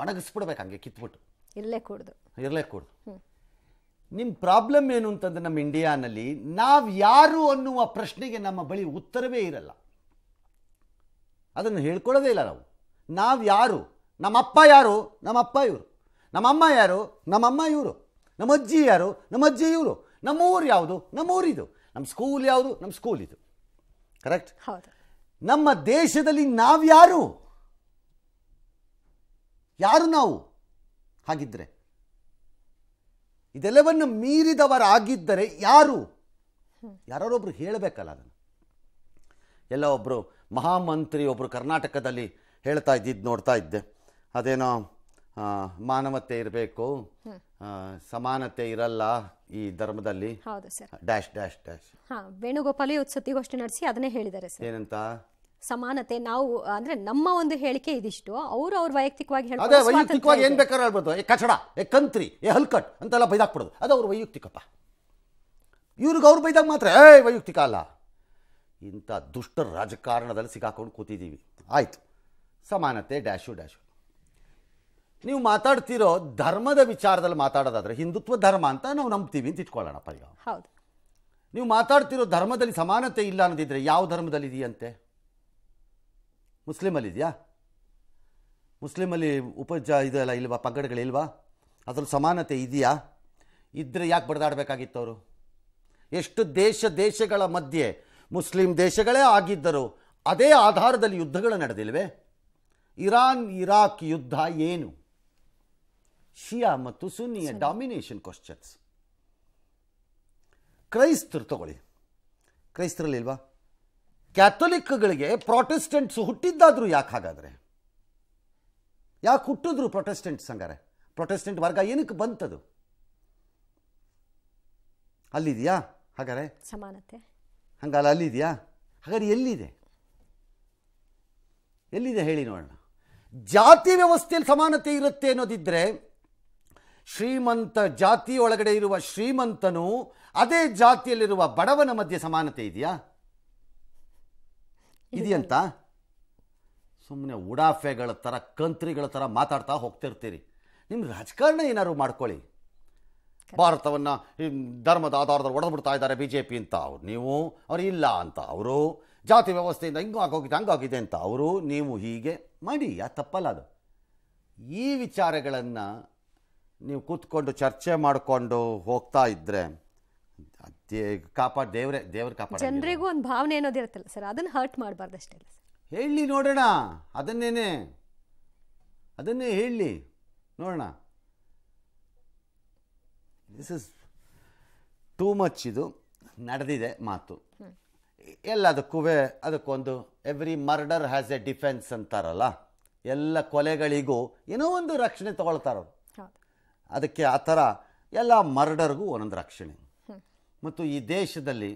Speaker 1: ಒಣಗಿಸ್ಬಿಡ್ಬೇಕು ಹಂಗೆ ಕಿತ್ಬಿಟ್ಟು ಇರಲೇ ಕೂಡ್ದು ಇರಲೇ ಕೂಡ್ದು ನಿಮ್ಮ ಪ್ರಾಬ್ಲಮ್ ಏನು ಅಂತಂದ್ರೆ ನಮ್ಮ ಇಂಡಿಯಾನಲ್ಲಿ ನಾವು ಯಾರು ಅನ್ನುವ ಪ್ರಶ್ನೆಗೆ ನಮ್ಮ ಬಳಿ ಉತ್ತರವೇ ಇರಲ್ಲ ಅದನ್ನು ಹೇಳ್ಕೊಳ್ಳೋದೇ ಇಲ್ಲ ನಾವು ನಾವು ಯಾರು ನಮ್ಮಪ್ಪ ಯಾರು ನಮ್ಮಪ್ಪ ಇವರು ನಮ್ಮಮ್ಮ ಯಾರು ನಮ್ಮಮ್ಮ ಇವರು ನಮ್ಮ ಅಜ್ಜಿ ಯಾರು ನಮ್ಮ ಅಜ್ಜಿ ಇವರು ನಮ್ಮೂರು ಯಾವುದು ನಮ್ಮೂರಿದು ನಮ್ಮ ಸ್ಕೂಲ್ ಯಾವುದು ನಮ್ಮ ಸ್ಕೂಲ್ ಇದು ಕರೆಕ್ಟ್ ನಮ್ಮ ದೇಶದಲ್ಲಿ ನಾವ್ಯಾರು ಯಾರು ನಾವು ಹಾಗಿದ್ದರೆ ಇದೆಲ್ಲವನ್ನು ಮೀರಿದವರಾಗಿದ್ದರೆ ಯಾರು ಯಾರೊಬ್ರು ಹೇಳಬೇಕಲ್ಲ ಅದನ್ನು ಎಲ್ಲ ಒಬ್ಬರು ಮಹಾಮಂತ್ರಿ ಒಬ್ಬರು ಕರ್ನಾಟಕದಲ್ಲಿ ಹೇಳ್ತಾ ಇದ್ದಿದ್ದು ನೋಡ್ತಾ ಇದ್ದೆ ಅದೇನೋ ಮಾನವತೆ ಇರಬೇಕು ಸಮಾನತೆ ಇರಲ್ಲ ಈ ಧರ್ಮದಲ್ಲಿ ಹೌದು ಸರ್ ಡ್ಯಾಶ್ ಡ್ಯಾಶ್ ಡ್ಯಾಶ್
Speaker 3: ಹಾ ವೇಣುಗೋಪಾಲ್ ಇವತ್ತು ಸುದ್ದಿಗೋಷ್ಠಿ ನಡೆಸಿ ಅದನ್ನೇ ಹೇಳಿದ್ದಾರೆ ಸರ್ ಏನಂತ ಸಮಾನತೆ ನಾವು ಅಂದ್ರೆ ನಮ್ಮ ಒಂದು ಹೇಳಿಕೆ ಇದಿಷ್ಟು ಅವರು ಅವ್ರ ವೈಯಕ್ತಿಕವಾಗಿ ಅದೇ ವೈಯಕ್ತಿಕವಾಗಿ ಏನ್
Speaker 1: ಕಚಡ ಎ ಕಂತ್ರಿ ಹಲ್ಕಟ್ ಅಂತೆಲ್ಲ ಬೈದಾಕ್ಬಿಡೋದು ಅದು ಅವ್ರ ವೈಯಕ್ತಿಕಪ್ಪ ಇವ್ರಿಗೆ ಅವ್ರು ಬೈದಾಗ ಮಾತ್ರ ಏ ವೈಯಕ್ತಿಕ ಅಲ್ಲ ಇಂಥ ದುಷ್ಟ ರಾಜಕಾರಣದಲ್ಲಿ ಸಿಗಾಕೊಂಡು ಕೂತಿದ್ದೀವಿ ಆಯ್ತು ಸಮಾನತೆ ಡ್ಯಾಶು ಡ್ಯಾಶು ನೀವು ಮಾತಾಡ್ತಿರೋ ಧರ್ಮದ ವಿಚಾರದಲ್ಲಿ ಮಾತಾಡೋದಾದ್ರೆ ಹಿಂದುತ್ವ ಧರ್ಮ ಅಂತ ನಾವು ನಂಬ್ತೀವಿ ಅಂತ ಇಟ್ಕೊಳ್ಳೋಣಪ್ಪ ಈಗ ಹೌದು ನೀವು ಮಾತಾಡ್ತಿರೋ ಧರ್ಮದಲ್ಲಿ ಸಮಾನತೆ ಇಲ್ಲ ಅನ್ನೋದಿದ್ರೆ ಯಾವ ಧರ್ಮದಲ್ಲಿ ಇದೆಯಂತೆ ಮುಸ್ಲಿಮಲ್ಲಿದೆಯಾ ಮುಸ್ಲಿಮಲ್ಲಿ ಉಪಜ ಇದೆಲ್ಲ ಇಲ್ವಾ ಪಂಗಡಗಳಿಲ್ವಾ ಅದ್ರಲ್ಲಿ ಸಮಾನತೆ ಇದೆಯಾ ಇದ್ದರೆ ಯಾಕೆ ಬಡಿದಾಡಬೇಕಾಗಿತ್ತು ಅವರು ಎಷ್ಟು ದೇಶ ದೇಶಗಳ ಮಧ್ಯೆ ಮುಸ್ಲಿಂ ದೇಶಗಳೇ ಆಗಿದ್ದರು ಅದೇ ಆಧಾರದಲ್ಲಿ ಯುದ್ಧಗಳು ನಡೆದಿಲ್ವೇ ಇರಾನ್ ಇರಾಕ್ ಯುದ್ಧ ಏನು ಶಿಯಾ ಮತ್ತು ಸುನ್ನಿಯ ಡಾಮಿನೇಷನ್ ಕ್ವಶನ್ಸ್ ಕ್ರೈಸ್ತರು ತಗೊಳ್ಳಿ ಕ್ರೈಸ್ತರಲ್ಲಿಲ್ವಾ ಕ್ಯಾಥೋಲಿಕ್ಗಳಿಗೆ ಪ್ರೊಟೆಸ್ಟೆಂಟ್ಸ್ ಹುಟ್ಟಿದ್ದಾದರೂ ಯಾಕೆ ಹಾಗಾದ್ರೆ ಯಾಕೆ ಹುಟ್ಟಿದ್ರು ಪ್ರೊಟೆಸ್ಟೆಂಟ್ಸ್ ಹಂಗಾರೆ ಪ್ರೊಟೆಸ್ಟೆಂಟ್ ವರ್ಗ ಏನಕ್ಕೆ ಬಂತದು ಅಲ್ಲಿದೆಯಾ ಹಾಗಾದ್ರೆ ಸಮಾನತೆ ಹಂಗಲ್ಲ ಅಲ್ಲಿದೆಯಾ ಹಾಗಾದ್ರೆ ಎಲ್ಲಿದೆ ಎಲ್ಲಿದೆ ಹೇಳಿ ನೋಡೋಣ ಜಾತಿ ವ್ಯವಸ್ಥೆಯಲ್ಲಿ ಸಮಾನತೆ ಇರುತ್ತೆ ಅನ್ನೋದಿದ್ರೆ ಶ್ರೀಮಂತ ಜಾತಿಯೊಳಗಡೆ ಇರುವ ಶ್ರೀಮಂತನು ಅದೇ ಜಾತಿಯಲ್ಲಿರುವ ಬಡವನ ಮಧ್ಯೆ ಸಮಾನತೆ ಇದೆಯಾ ಇದೆಯಂತ ಸುಮ್ಮನೆ ಉಡಾಫೆಗಳ ಥರ ಕಂತ್ರಿಗಳ ಥರ ಮಾತಾಡ್ತಾ ಹೋಗ್ತಿರ್ತೀರಿ ನಿಮ್ಮ ರಾಜಕಾರಣ ಏನಾದ್ರು ಮಾಡ್ಕೊಳ್ಳಿ ಭಾರತವನ್ನು ಧರ್ಮದ ಆಧಾರದಲ್ಲಿ ಒಡೆದ್ಬಿಡ್ತಾ ಇದ್ದಾರೆ ಬಿ ಜೆ ಪಿ ಅಂತ ಅವ್ರು ನೀವು ಅವ್ರು ಇಲ್ಲ ಅಂತ ಅವರು ಜಾತಿ ವ್ಯವಸ್ಥೆಯಿಂದ ಹಿಂಗೆ ಆಗೋಗಿದೆ ಹಂಗಾಗಿದೆ ಅಂತ ಅವರು ನೀವು ಹೀಗೆ ಮಾಡಿ ಯಾ ತಪ್ಪಲ್ಲ ಅದು ಈ ವಿಚಾರಗಳನ್ನು ನೀವು ಕೂತ್ಕೊಂಡು ಚರ್ಚೆ ಮಾಡಿಕೊಂಡು ಹೋಗ್ತಾ ಇದ್ದರೆ ಕಾಪಾಡ ದೇವ್ರೆ ದೇವ್ರ ಕಾಪಾಡ ಜನರಿಗೂ
Speaker 3: ಒಂದು ಭಾವನೆ ಅನ್ನೋದು ಇರುತ್ತಲ್ಲ ಸರ್ ಅದನ್ನು ಹರ್ಟ್ ಮಾಡಬಾರ್ದು ಅಷ್ಟೇ
Speaker 1: ಹೇಳಿ ನೋಡೋಣ ಅದನ್ನೇನೆ ಅದನ್ನೇ ಹೇಳಿ ನೋಡೋಣ ದಿಸ್ ಇಸ್ ಟೂ ಮಚ್ ಇದು ನಡೆದಿದೆ ಮಾತು ಎಲ್ಲದಕ್ಕೂ ಅದಕ್ಕೊಂದು every murder has a defence ಅಂತಾರಲ್ಲ ಎಲ್ಲ ಕೊಲೆಗಳಿಗೂ ಏನೋ ಒಂದು ರಕ್ಷಣೆ ತಗೊಳ್ತಾರವ್ರು ಅದಕ್ಕೆ ಆ ಥರ ಎಲ್ಲ ಮರ್ಡರ್ಗೂ ಒಂದೊಂದು ರಕ್ಷಣೆ ಮತ್ತು ಈ ದೇಶದಲ್ಲಿ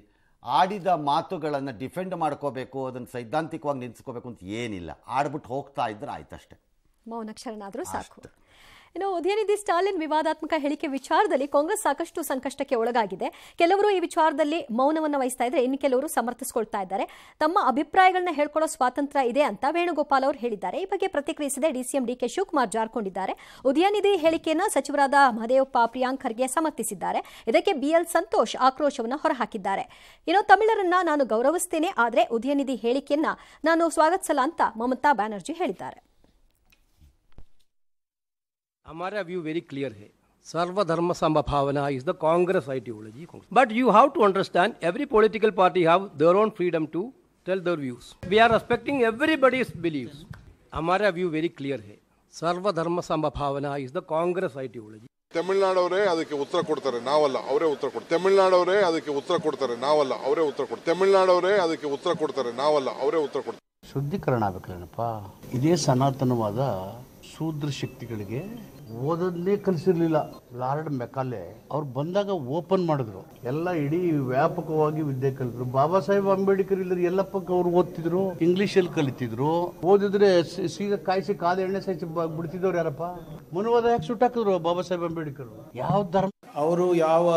Speaker 1: ಆಡಿದ ಮಾತುಗಳನ್ನು ಡಿಫೆಂಡ್ ಮಾಡ್ಕೋಬೇಕು ಅದನ್ನು ಸೈದ್ಧಾಂತಿಕವಾಗಿ ನಿಲ್ಲಿಸ್ಕೋಬೇಕು ಅಂತ ಏನಿಲ್ಲ ಆಡ್ಬಿಟ್ಟು ಹೋಗ್ತಾ ಇದ್ರೆ ಆಯ್ತಷ್ಟೇ
Speaker 3: ಮೌನಕ್ಷರನಾದರೂ ಸಾಕು ಇನ್ನು ಉದಯನಿಧಿ ಸ್ಟಾಲಿನ್ ವಿವಾದಾತ್ಮಕ ಹೇಳಿಕೆ ವಿಚಾರದಲ್ಲಿ ಕಾಂಗ್ರೆಸ್ ಸಾಕಷ್ಟು ಸಂಕಷ್ಟಕ್ಕೆ ಒಳಗಾಗಿದೆ ಕೆಲವರು ಈ ವಿಚಾರದಲ್ಲಿ ಮೌನವನ್ನು ವಹಿಸ್ತಾ ಇದ್ರೆ ಇನ್ನು ಕೆಲವರು ಸಮರ್ಥಿಸಿಕೊಳ್ತಾ ಇದ್ದಾರೆ ತಮ್ಮ ಅಭಿಪ್ರಾಯಗಳನ್ನ ಹೇಳ್ಕೊಳ್ಳೋ ಸ್ವಾತಂತ್ರ್ಯ ಇದೆ ಅಂತ ವೇಣುಗೋಪಾಲ್ ಅವರು ಹೇಳಿದ್ದಾರೆ ಈ ಬಗ್ಗೆ ಪ್ರತಿಕ್ರಿಯಿಸಿದೆ ಡಿಸಿಎಂ ಡಿಕೆ ಶಿವಕುಮಾರ್ ಜಾರ್ಕೊಂಡಿದ್ದಾರೆ ಉದಯನಿಧಿ ಹೇಳಿಕೆಯನ್ನ ಸಚಿವರಾದ ಮಹದೇವಪ್ಪ ಪ್ರಿಯಾಂಕ್ ಖರ್ಗೆ ಸಮರ್ಥಿಸಿದ್ದಾರೆ ಇದಕ್ಕೆ ಬಿಎಲ್ ಸಂತೋಷ್ ಆಕ್ರೋಶವನ್ನು ಹೊರಹಾಕಿದ್ದಾರೆ ಇನ್ನು ತಮಿಳರನ್ನ ನಾನು ಗೌರವಿಸ್ತೇನೆ ಆದರೆ ಉದಯನಿಧಿ ಹೇಳಿಕೆಯನ್ನ ನಾನು ಸ್ವಾಗತಿಸಲ್ಲ ಅಂತ ಮಮತಾ ಬ್ಯಾನರ್ಜಿ ಹೇಳಿದ್ದಾರೆ
Speaker 2: మనର వ్యూ వెరీ క్లియర్ హై సర్వ ధర్మ సంభావన is the Congress ideology but you have to understand every political party have their own freedom to tell their views we are respecting everybody's beliefs మనର వ్యూ వెరీ క్లియర్ హై సర్వ ధర్మ సంభావన is the Congress ideology తమిళనాడువరే అదికి ఉత్తర కొడతార నవల్ల అవరే ఉత్తర కొడత తమిళనాడువరే అదికి ఉత్తర కొడతార నవల్ల అవరే ఉత్తర కొడత తమిళనాడువరే అదికి ఉత్తర కొడతార నవల్ల అవరే ఉత్తర కొడత శుద్ధికరణ AppleWebKitనప ఇదే సనాతనవాద शूद्र శక్తులకి ಓದೋದನ್ನೇ ಕಲಿಸಿರ್ಲಿಲ್ಲ ಲಾರ್ಡ್ ಮೆಕಾಲೆ ಅವ್ರು ಬಂದಾಗ ಓಪನ್ ಮಾಡಿದ್ರು ಎಲ್ಲ ಇಡೀ ವ್ಯಾಪಕವಾಗಿ ವಿದ್ಯೆ ಕಲಿತರು ಬಾಬಾ ಸಾಹೇಬ್ ಅಂಬೇಡ್ಕರ್ ಇಲ್ಲದ್ರೆ ಎಲ್ಲಪ್ಪ ಅವ್ರು ಓದ್ತಿದ್ರು ಇಂಗ್ಲೀಷಲ್ಲಿ ಕಲಿತಿದ್ರು ಓದಿದ್ರೆ ಸೀದಾ ಕಾಯಿಸಿ ಕಾದ ಎಣ್ಣೆ ಸಹಿಸಿ
Speaker 1: ಬಿಡ್ತಿದ್ರು ಯಾರಪ್ಪ ಮನುವಾದ ಯಾಕೆ ಸುಟ್ಟಾಕಿದ್ರು ಬಾಬಾ ಸಾಹೇಬ್ ಅಂಬೇಡ್ಕರ್
Speaker 2: ಯಾವ ಧರ್ಮ ಅವರು ಯಾವ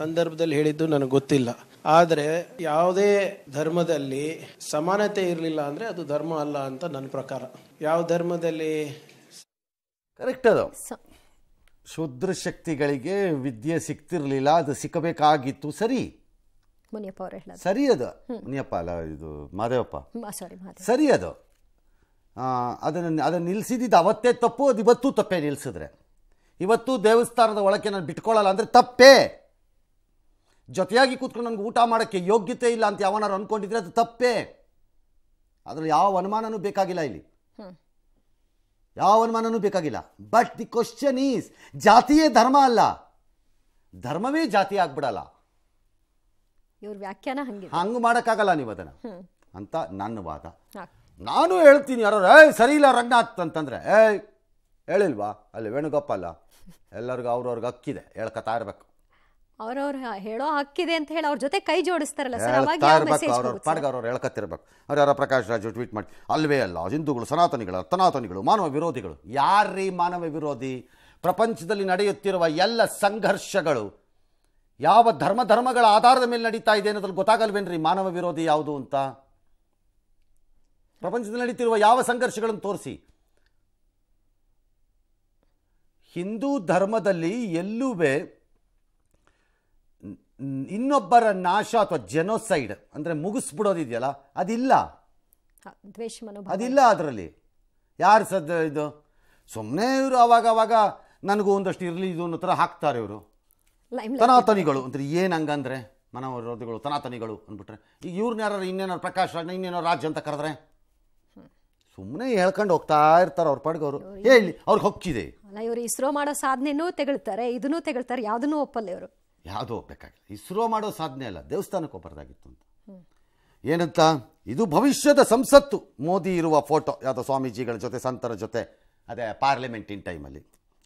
Speaker 2: ಸಂದರ್ಭದಲ್ಲಿ ಹೇಳಿದ್ದು ನನಗೆ ಗೊತ್ತಿಲ್ಲ ಆದರೆ ಯಾವುದೇ ಧರ್ಮದಲ್ಲಿ ಸಮಾನತೆ ಇರಲಿಲ್ಲ ಅಂದರೆ ಅದು ಧರ್ಮ ಅಲ್ಲ ಅಂತ ನನ್ನ ಪ್ರಕಾರ ಯಾವ ಧರ್ಮದಲ್ಲಿ ಕರೆಕ್ಟ್ ಅದು ಶೂದ್ರ ಶಕ್ತಿಗಳಿಗೆ ವಿದ್ಯೆ ಸಿಕ್ತಿರ್ಲಿಲ್ಲ
Speaker 1: ಅದು ಸಿಕ್ಕಬೇಕಾಗಿತ್ತು ಸರಿ ಮುನಿಯಪ್ಪ ಸರಿ ಅದು ಮುನಿಯಪ್ಪ ಅಲ್ಲ ಇದು ಮಾದೇವಪ್ಪ ಸರಿ ಅದು ಅದನ್ನು ಅದನ್ನು ನಿಲ್ಲಿಸಿದ್ದು ಅವತ್ತೇ ತಪ್ಪು ಅದು ಇವತ್ತೂ ತಪ್ಪೇ ನಿಲ್ಲಿಸಿದ್ರೆ ಇವತ್ತು ದೇವಸ್ಥಾನದ ಒಳಗೆ ನಾನು ಬಿಟ್ಕೊಳ್ಳಲ್ಲ ಅಂದರೆ ತಪ್ಪೇ ಜೊತೆಯಾಗಿ ಕೂತ್ಕೊಂಡು ನನಗೆ ಊಟ ಮಾಡೋಕ್ಕೆ ಯೋಗ್ಯತೆ ಇಲ್ಲ ಅಂತ ಯಾವನಾರು ಅಂದ್ಕೊಂಡಿದ್ರೆ ಅದು ತಪ್ಪೇ ಅದ್ರಲ್ಲಿ ಯಾವ ಅನುಮಾನನೂ ಬೇಕಾಗಿಲ್ಲ ಇಲ್ಲಿ ಯಾವ ಅನುಮಾನನೂ ಬೇಕಾಗಿಲ್ಲ ಬಟ್ ದಿ ಕ್ವಶನ್ ಈಸ್ ಜಾತಿಯೇ ಧರ್ಮ ಅಲ್ಲ ಧರ್ಮವೇ ಜಾತಿ ಆಗ್ಬಿಡಲ್ಲ
Speaker 3: ಇವ್ರ ವ್ಯಾಖ್ಯಾನ ಹಂಗೆ
Speaker 1: ಹಂಗೆ ಮಾಡೋಕ್ಕಾಗಲ್ಲ ನೀವು ಅದನ್ನು ಅಂತ ನನ್ನ ವಾದ ನಾನು ಹೇಳ್ತೀನಿ ಯಾರೋ ಏಯ್ ಸರಿ ಇಲ್ಲ ರಂಗನಾಥ್ ಅಂತಂದ್ರೆ ಏಯ್ ಹೇಳಿಲ್ವಾ ಅಲ್ಲಿ ವೇಣುಗಪ್ಪ ಅಲ್ಲ ಎಲ್ಲರಿಗೂ ಅವ್ರವ್ರಿಗೆ ಅಕ್ಕಿದೆ ಹೇಳ್ಕೊತಾ ಇರಬೇಕು
Speaker 3: ಅವ್ರವ್ರ ಹೇಳೋ ಹಕ್ಕಿದೆ ಅಂತ ಹೇಳಿ ಅವ್ರ ಜೊತೆ ಕೈ ಜೋಡಿಸ್ತಾರಲ್ಲ ಸರ್ ಪಾಡ್ಗ
Speaker 1: ಹೇಳ್ಕತ್ತಿರ್ಬೇಕು ಅವ್ರು ಯಾರ ಪ್ರಕಾಶ್ ರಾಜು ಟ್ವೀಟ್ ಮಾಡಿ ಅಲ್ವೇ ಅಲ್ಲ ಹಿಂದೂಗಳು ಸನಾತನಿಗಳು ಸನಾತನಿಗಳು ಮಾನವ ವಿರೋಧಿಗಳು ಯಾರೀ ಮಾನವ ವಿರೋಧಿ ಪ್ರಪಂಚದಲ್ಲಿ ನಡೆಯುತ್ತಿರುವ ಎಲ್ಲ ಸಂಘರ್ಷಗಳು ಯಾವ ಧರ್ಮ ಧರ್ಮಗಳ ಆಧಾರದ ಮೇಲೆ ನಡೀತಾ ಇದೆ ಅನ್ನೋದ್ರಲ್ಲಿ ಗೊತ್ತಾಗಲ್ವೇನ್ರಿ ಮಾನವ ವಿರೋಧಿ ಯಾವುದು ಅಂತ ಪ್ರಪಂಚದಲ್ಲಿ ನಡೀತಿರುವ ಯಾವ ಸಂಘರ್ಷಗಳನ್ನು ತೋರಿಸಿ ಹಿಂದೂ ಧರ್ಮದಲ್ಲಿ ಎಲ್ಲೂ ಇನ್ನೊಬ್ಬರ ನಾಶ ಅಥವಾ ಜನೋಸೈಡ್ ಅಂದರೆ ಮುಗಿಸ್ಬಿಡೋದಿದೆಯಲ್ಲ ಅದಿಲ್ಲ
Speaker 3: ದ್ವೇಷ ಮನೋಭಾವ ಅದಿಲ್ಲ
Speaker 1: ಅದರಲ್ಲಿ ಯಾರು ಸದ್ ಇದು ಸುಮ್ಮನೆ ಇವರು ಅವಾಗ ಅವಾಗ ನನಗೂ ಒಂದಷ್ಟು ಇರಲಿ ಇದು ಅನ್ನೋ ಥರ ಹಾಕ್ತಾರೆ ಇವರು ತನಾತನಿಗಳು ಅಂದ್ರೆ ಏನು ಹಂಗಂದ್ರೆ ಮನೋರೋಧಿಗಳು ತನಾತನಿಗಳು ಅಂದ್ಬಿಟ್ರೆ ಈಗ ಇವ್ರನ್ನ ಯಾರು ಇನ್ನೇನಾರು ಪ್ರಕಾಶ್ ರಾಜ್ ಇನ್ನೇನೋ ರಾಜ್ ಅಂತ ಕರೆದ್ರೆ ಸುಮ್ಮನೆ ಹೇಳ್ಕೊಂಡು ಹೋಗ್ತಾ ಇರ್ತಾರೆ ಅವ್ರ ಪಾಡ್ಗೆ ಅವರು ಹೇಳಿ ಅವ್ರಿಗೆ ಹೊಕ್ಕಿದೆ
Speaker 3: ಇವರು ಇಸ್ರೋ ಮಾಡೋ ಸಾಧನೆನೂ ತೆಗಳ್ತಾರೆ ಇದನ್ನೂ ತೆಗಳ್ತಾರೆ ಯಾವುದನ್ನೂ ಒಪ್ಪಲ್ಲ ಇವರು
Speaker 1: ಯಾವುದೋ ಹೋಗ್ಬೇಕಾಗಿಲ್ಲ ಇಸ್ರೋ ಮಾಡೋ ಸಾಧನೆ ಅಲ್ಲ ದೇವಸ್ಥಾನಕ್ಕೆ ಹೋಗ್ಬಾರ್ದಾಗಿತ್ತು ಅಂತ ಏನಂತ ಇದು ಭವಿಷ್ಯದ ಸಂಸತ್ತು ಮೋದಿ ಇರುವ ಫೋಟೋ ಯಾವುದೋ ಸ್ವಾಮೀಜಿಗಳ ಜೊತೆ ಸಂತರ ಜೊತೆ ಅದೇ ಪಾರ್ಲಿಮೆಂಟಿನ ಟೈಮಲ್ಲಿ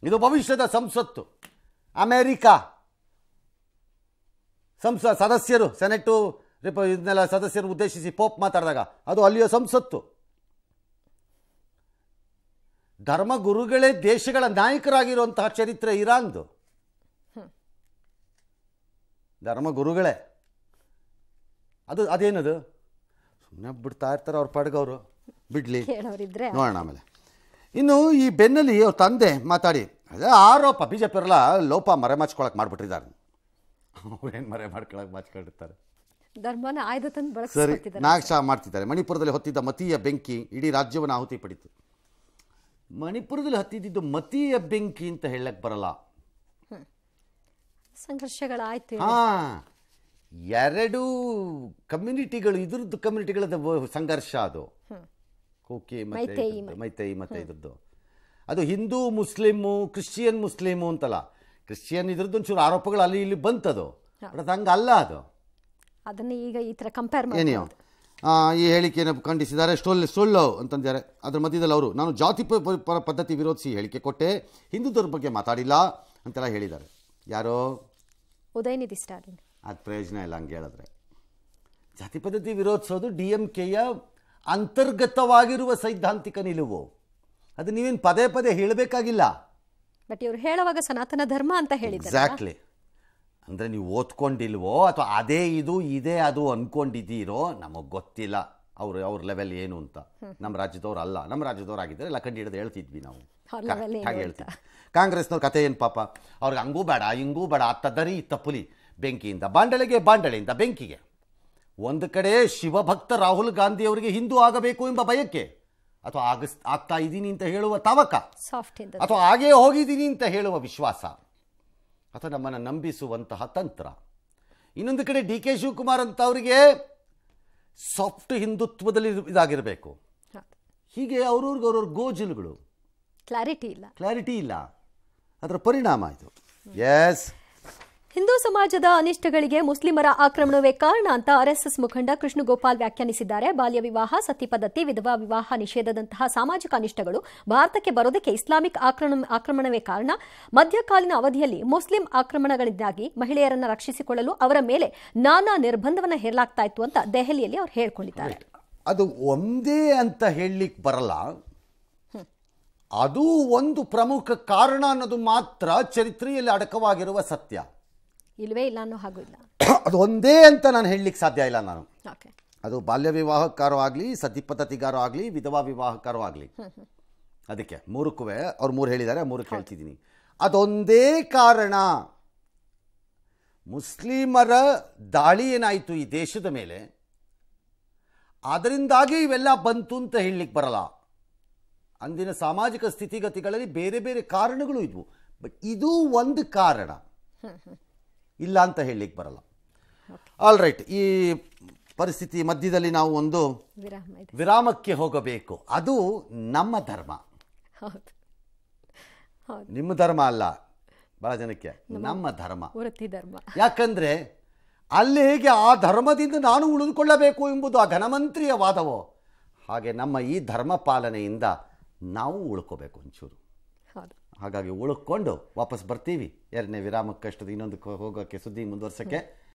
Speaker 1: ಇದು ಭವಿಷ್ಯದ ಸಂಸತ್ತು ಅಮೇರಿಕಾ ಸಂಸ ಸದಸ್ಯರು ಸೆನೆಟು ರಿಪ ಇದನ್ನೆಲ್ಲ ಸದಸ್ಯರು ಉದ್ದೇಶಿಸಿ ಪೋಪ್ ಮಾತಾಡಿದಾಗ ಅದು ಅಲ್ಲಿಯ ಸಂಸತ್ತು ಧರ್ಮಗುರುಗಳೇ ದೇಶಗಳ ನಾಯಕರಾಗಿರುವಂತಹ ಚರಿತ್ರೆ ಇರಾನ್ದು ಗುರುಗಳೇ ಅದು ಅದೇನದು ಸುಮ್ಮನೆ ಬಿಡ್ತಾ ಇರ್ತಾರೆ ಅವ್ರ ಪಡ್ಗವರು ಬಿಡಲಿ ನೋಡೋಣ ಆಮೇಲೆ ಇನ್ನು ಈ ಬೆನ್ನಲ್ಲಿ ಅವ್ರ ತಂದೆ ಮಾತಾಡಿ ಅದೇ ಆರೋಪ ಬಿ ಜೆ ಪಿರಲ್ಲ ಲೋಪ ಮರೆ ಮಾಡ್ಕೊಳಕ್ಕೆ ಮಾಡಿಬಿಟ್ಟಿದ್ದಾರೆ ಅವ್ರೇನು ಮರೆ ಮಾಡ್ಕೊಳಕ್ಕೆ ಮಾಚ್ಕೊಂಡಿರ್ತಾರೆ
Speaker 3: ಧರ್ಮನ ಆಯ್ದು ತಂದು ಸರಿ ಶಾ
Speaker 1: ಮಾಡ್ತಿದ್ದಾರೆ ಮಣಿಪುರದಲ್ಲಿ ಹೊತ್ತಿದ್ದ ಮತೀಯ ಬೆಂಕಿ ಇಡೀ ರಾಜ್ಯವನ್ನು ಆಹುತಿ ಪಡಿತು ಮಣಿಪುರದಲ್ಲಿ ಹತ್ತಿದ್ದು ಮತೀಯ ಬೆಂಕಿ ಅಂತ ಹೇಳಕ್ ಬರಲ್ಲ
Speaker 3: ಸಂಘರ್ಷಗಳಾಯ್ತು ಹಾ
Speaker 1: ಎರಡು ಕಮ್ಯುನಿಟಿಗಳು ಇದ್ರದ್ದು ಕಮ್ಯುನಿಟಿಗಳ ಸಂಘರ್ಷ ಅದು ಓಕೆ ಮತ್ತೆ ಮೈತೈ ಮತ್ತೆ ಇದ್ರದ್ದು ಅದು ಹಿಂದೂ ಮುಸ್ಲಿಮು ಕ್ರಿಶ್ಚಿಯನ್ ಮುಸ್ಲಿಮು ಅಂತಲ್ಲ ಕ್ರಿಶ್ಚಿಯನ್ ಇದ್ರದ್ದು ಒಂಚೂರು ಆರೋಪಗಳು ಅಲ್ಲಿ ಇಲ್ಲಿ ಬಂತದು ಬಟ್ ಅದು ಅಲ್ಲ ಅದು
Speaker 3: ಅದನ್ನ ಈಗ ಈ ತರ ಕಂಪೇರ್ ಏನೇ
Speaker 1: ಈ ಹೇಳಿಕೆಯನ್ನು ಖಂಡಿಸಿದ್ದಾರೆ ಸೊಳ್ಳು ಸೊಳ್ಳು ಅಂತಂದಿದ್ದಾರೆ ಅದ್ರ ಮಧ್ಯದಲ್ಲಿ ಅವರು ನಾನು ಜಾತಿ ಪದ್ಧತಿ ವಿರೋಧಿಸಿ ಹೇಳಿಕೆ ಕೊಟ್ಟೆ ಹಿಂದೂ ಧರ್ಮ ಬಗ್ಗೆ ಮಾತಾಡಿಲ್ಲ ಅಂತೆಲ್ಲ ಹೇಳಿದ್ದಾರೆ ಯಾರೋ
Speaker 3: ಉದಯನಿಧಿ ಸ್ಟಾಲಿನ್
Speaker 1: ಅದು ಪ್ರಯೋಜನ ಇಲ್ಲ ಹಂಗೆ ಹೇಳಿದ್ರೆ ಜಾತಿ ಪದ್ಧತಿ ವಿರೋಧಿಸೋದು ಡಿ ಎಂ ಕೆಯ ಅಂತರ್ಗತವಾಗಿರುವ ಸೈದ್ಧಾಂತಿಕ ನಿಲುವು ಅದು ನೀವೇನು ಪದೇ ಪದೇ ಹೇಳಬೇಕಾಗಿಲ್ಲ
Speaker 3: ಬಟ್ ಇವರು ಹೇಳುವಾಗ ಸನಾತನ ಧರ್ಮ ಅಂತ ಹೇಳಿದ್ರು ಎಕ್ಸಾಕ್ಟ್ಲಿ
Speaker 1: ಅಂದರೆ ನೀವು ಓದ್ಕೊಂಡಿಲ್ವೋ ಅಥವಾ ಅದೇ ಇದು ಇದೇ ಅದು ಅಂದ್ಕೊಂಡಿದ್ದೀರೋ ನಮಗೆ ಗೊತ್ತಿಲ್ಲ ಅವರು ಅವ್ರ ಲೆವೆಲ್ ಏನು ಅಂತ ನಮ್ಮ ರಾಜ್ಯದವ್ರು ಅಲ್ಲ ನಮ್ಮ ರಾಜ್ಯದವ್ರು ಆಗಿದ್ದರೆ ಎಲ್ಲ ಕಂಡು ಹಿಡಿದು ಹೇಳ್ತಿದ್ವಿ ನಾವು ಹಾಗೆ ಹೇಳ್ತೀವಿ ಕಾಂಗ್ರೆಸ್ನವ್ರ ಕತೆ ಏನು ಪಾಪ ಅವ್ರಿಗೆ ಹಂಗೂ ಬೇಡ ಹಿಂಗೂ ಬೇಡ ಅತ್ತ ದರಿ ಇತ್ತ ಪುಲಿ ಬೆಂಕಿಯಿಂದ ಬಾಂಡಳಿಗೆ ಬಾಂಡಳೆಯಿಂದ ಬೆಂಕಿಗೆ ಒಂದು ಕಡೆ ಶಿವಭಕ್ತ ರಾಹುಲ್ ಗಾಂಧಿ ಅವರಿಗೆ ಹಿಂದೂ ಆಗಬೇಕು ಎಂಬ ಭಯಕ್ಕೆ ಅಥವಾ ಆಗಸ್ ಆಗ್ತಾ ಇದ್ದೀನಿ ಅಂತ ಹೇಳುವ ತವಕ ಅಥವಾ ಹಾಗೇ ಹೋಗಿದ್ದೀನಿ ಅಂತ ಹೇಳುವ ವಿಶ್ವಾಸ ಅಥವಾ ನಮ್ಮನ್ನು ನಂಬಿಸುವಂತಹ ತಂತ್ರ ಇನ್ನೊಂದು ಕಡೆ ಡಿ ಕೆ ಶಿವಕುಮಾರ್ ಅಂತ ಅವರಿಗೆ ಸಾಫ್ಟ್ ಹಿಂದುತ್ವದಲ್ಲಿ ಇದಾಗಿರಬೇಕು ಹೀಗೆ ಅವ್ರವ್ರಿಗೆ ಅವ್ರವ್ರ ಗೋಜಿಲುಗಳು ಕ್ಲಾರಿಟಿ ಇಲ್ಲ ಕ್ಲಾರಿಟಿ ಇಲ್ಲ ಅದರ ಪರಿಣಾಮ ಇದು ಎಸ್
Speaker 3: ಹಿಂದೂ ಸಮಾಜದ ಅನಿಷ್ಟಗಳಿಗೆ ಮುಸ್ಲಿಮರ ಆಕ್ರಮಣವೇ ಕಾರಣ ಅಂತ ಆರ್ಎಸ್ಎಸ್ ಮುಖಂಡ ಕೃಷ್ಣಗೋಪಾಲ್ ವ್ಯಾಖ್ಯಾನಿಸಿದ್ದಾರೆ ಬಾಲ್ಯ ವಿವಾಹ ಸತಿ ಪದ್ಧತಿ ವಿಧವಾ ವಿವಾಹ ನಿಷೇಧದಂತಹ ಸಾಮಾಜಿಕ ಅನಿಷ್ಟಗಳು ಭಾರತಕ್ಕೆ ಬರೋದಕ್ಕೆ ಇಸ್ಲಾಮಿಕ್ ಆಕ್ರಮಣವೇ ಕಾರಣ ಮಧ್ಯಕಾಲೀನ ಅವಧಿಯಲ್ಲಿ ಮುಸ್ಲಿಂ ಆಕ್ರಮಣಗಳಿಂದಾಗಿ ಮಹಿಳೆಯರನ್ನು ರಕ್ಷಿಸಿಕೊಳ್ಳಲು ಅವರ ಮೇಲೆ ನಾನಾ ನಿರ್ಬಂಧವನ್ನು ಹೇರಲಾಗ್ತಾ ಇತ್ತು ಅಂತ ದೆಹಲಿಯಲ್ಲಿ ಅವರು ಹೇಳಿಕೊಂಡಿದ್ದಾರೆ
Speaker 1: ಅದು ಒಂದೇ ಅಂತ ಹೇಳಲಿಕ್ಕೆ ಬರಲ್ಲ ಅದು ಒಂದು ಪ್ರಮುಖ ಕಾರಣ ಅನ್ನೋದು ಮಾತ್ರ ಚರಿತ್ರೆಯಲ್ಲಿ ಅಡಕವಾಗಿರುವ ಸತ್ಯ
Speaker 3: ಇಲ್ಲವೇ ಇಲ್ಲ ಅನ್ನೋ ಹಾಗೂ ಇಲ್ಲ
Speaker 1: ಅದು ಒಂದೇ ಅಂತ ನಾನು ಹೇಳಲಿಕ್ಕೆ ಸಾಧ್ಯ ಇಲ್ಲ ನಾನು ಅದು ಬಾಲ್ಯ ವಿವಾಹಕ್ಕಾರೋ ಆಗಲಿ ಸತಿ ಪದ್ಧತಿಗಾರೋ ಆಗಲಿ ವಿಧವಾ ವಿವಾಹಕ್ಕಾರೋ ಆಗಲಿ ಅದಕ್ಕೆ ಮೂರಕ್ಕೂ ಅವ್ರು ಮೂರು ಹೇಳಿದ್ದಾರೆ ಮೂರಕ್ಕೆ ಹೇಳ್ತಿದ್ದೀನಿ ಅದೊಂದೇ ಕಾರಣ ಮುಸ್ಲಿಮರ ದಾಳಿ ಏನಾಯಿತು ಈ ದೇಶದ ಮೇಲೆ ಅದರಿಂದಾಗಿ ಇವೆಲ್ಲ ಬಂತು ಅಂತ ಹೇಳಲಿಕ್ಕೆ ಬರಲ್ಲ ಅಂದಿನ ಸಾಮಾಜಿಕ ಸ್ಥಿತಿಗತಿಗಳಲ್ಲಿ ಬೇರೆ ಬೇರೆ ಕಾರಣಗಳು ಇದ್ವು ಬಟ್ ಇದು ಒಂದು ಕಾರಣ ಇಲ್ಲ ಅಂತ ಹೇಳಲಿಕ್ಕೆ ಬರಲ್ಲ ಆಲ್ ರೈಟ್ ಈ ಪರಿಸ್ಥಿತಿ ಮಧ್ಯದಲ್ಲಿ ನಾವು ಒಂದು ವಿರಾಮಕ್ಕೆ ಹೋಗಬೇಕು ಅದು ನಮ್ಮ ಧರ್ಮ ನಿಮ್ಮ ಧರ್ಮ ಅಲ್ಲ ಬಹಳ ಜನಕ್ಕೆ ನಮ್ಮ ಧರ್ಮ ಧರ್ಮ ಯಾಕಂದ್ರೆ ಅಲ್ಲಿ ಹೇಗೆ ಆ ಧರ್ಮದಿಂದ ನಾನು ಉಳಿದುಕೊಳ್ಳಬೇಕು ಎಂಬುದು ಆ ಧನಮಂತ್ರಿಯ ವಾದವೋ ಹಾಗೆ ನಮ್ಮ ಈ ಧರ್ಮ ಪಾಲನೆಯಿಂದ ನಾವು ಉಳ್ಕೋಬೇಕು ಒಂಚೂರು ಹಾಗಾಗಿ ಉಳುಕೊಂಡು ವಾಪಸ್ ಬರ್ತೀವಿ ಎರಡನೇ ವಿರಾಮಕ್ಕಷ್ಟು ಇನ್ನೊಂದಕ್ಕೆ ಹೋಗೋಕ್ಕೆ ಸುದ್ದಿ ಮುಂದುವರ್ಸೋಕ್ಕೆ